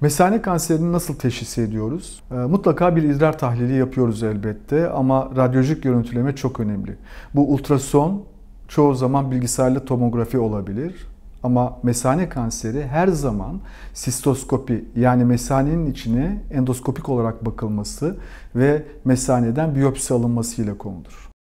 Mesane kanserini nasıl teşhis ediyoruz? Ee, mutlaka bir idrar tahlili yapıyoruz elbette ama radyolojik görüntüleme çok önemli. Bu ultrason çoğu zaman bilgisayarlı tomografi olabilir. Ama mesane kanseri her zaman sistoskopi yani mesanenin içine endoskopik olarak bakılması ve mesaneden biyopsi alınması ile konulur.